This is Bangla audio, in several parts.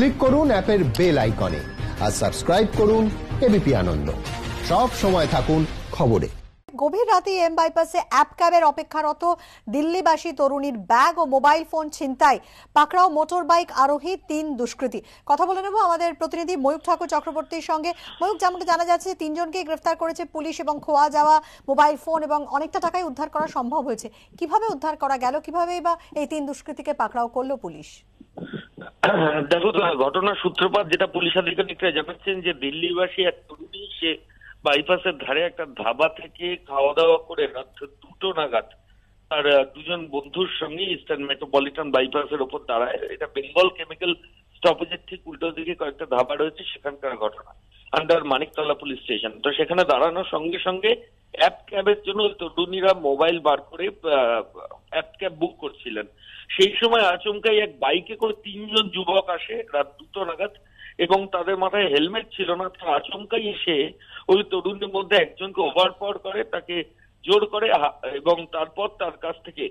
ক্লিক করুন অ্যাপের বেল আইকনে আর সাবস্ক্রাইব করুন এবিপি আনন্দ সব সময় থাকুন খবরে গভীর রাতে এম বাইপাসে অ্যাপ ক্যাবের অপেক্ষারত দিল্লিবাসী তরুণীর ব্যাগ ও মোবাইল ফোন ছিনতাই পাকড়াও মোটর বাইক আরোহী তিন দুষ্কৃতী কথা বলে নেব আমাদের প্রতিনিধি ময়ূক ঠাকুর চক্রবর্তীর সঙ্গে ময়ূক যেমনটা জানা যাচ্ছে তিনজনকে গ্রেফতার করেছে পুলিশ এবং খোয়া যাওয়া মোবাইল ফোন এবং অনেকটা টাকায় উদ্ধার করা সম্ভব হয়েছে কিভাবে উদ্ধার করা গেল কিভাবে বা এই তিন দুষ্কৃতীকে পাকড়াও করলো পুলিশ দেখো ঘটনার সূত্রপাত যেটা পুলিশ আধিকারিকরা জানাচ্ছেন যে দিল্লিবাসী এক তরুণী সে বাইপাসের ধারে একটা ধাবা থেকে খাওয়া দাওয়া করে রাত্রে দুটো নাগাদ তার দুজন বন্ধুর সঙ্গে ইস্টার্ন মেট্রোপলিটন বাইপাসের ওপর দাঁড়ায় এটা বেঙ্গল কেমিক্যাল স্টপেজের ঠিক উল্টো দিকে কয়েকটা ধাবা রয়েছে সেখানকার ঘটনা আন্ডার মানিকতলা পুলিশ স্টেশন তো সেখানে দাঁড়ানোর সঙ্গে সঙ্গে অ্যাপ ক্যাবের জন্য তরুণীরা মোবাইল বার করে অ্যাপ ক্যাব বুক করছিলেন সেই সময় আচমকাই এক বাইকে করে তিনজন যুবক আসে রাত দুটো নাগাদ এবং তাদের মাথায় হেলমেট ছিল না তারা আচমকাই এসে ওই তরুণীর মধ্যে একজনকে ওভারপাওয়ার করে তাকে জোর করে এবং তারপর তার কাছ থেকে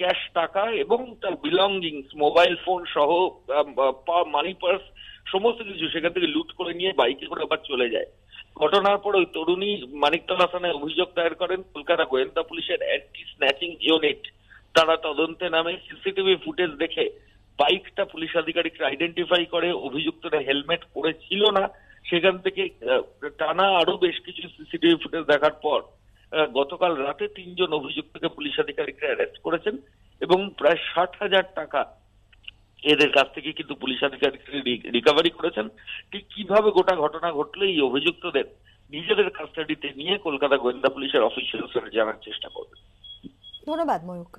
ক্যাশ টাকা এবং তার বিলঙ্গিংস মোবাইল ফোন সহ মানি পার্স সমস্ত কিছু সেখান থেকে লুট করে নিয়ে বাইকে করে আবার চলে যায় ঘটনার পর ওই তরুণী মানিকতলা থানায় অভিযোগ দায়ের করেন কলকাতা গোয়েন্দা পুলিশের অ্যান্টি স্ন্যাচিং ইউনিট তারা তদন্তে নামে সিসিটিভি ফুটেজ দেখে বাইকটা পুলিশ আধিকারিকরা আইডেন্টিফাই করে অভিযুক্তরা হেলমেট পরেছিল না সেখান থেকে টানা আরো বেশ কিছু সিসিটিভি ফুটেজ দেখার পর গতকাল রাতে তিনজন অভিযুক্তকে পুলিশ আধিকারিকরা অ্যারেস্ট করেছেন এবং প্রায় ষাট হাজার টাকা এদের কাছ থেকে কিন্তু পুলিশ আধিকারিক রিকভারি করেছেন ঠিক কিভাবে গোটা ঘটনা ঘটলে এই অভিযুক্তদের নিজেদের কাস্টাডিতে নিয়ে কলকাতা গোয়েন্দা পুলিশের অফিসিয়াল জানার চেষ্টা করবে ধন্যবাদ ময়ূক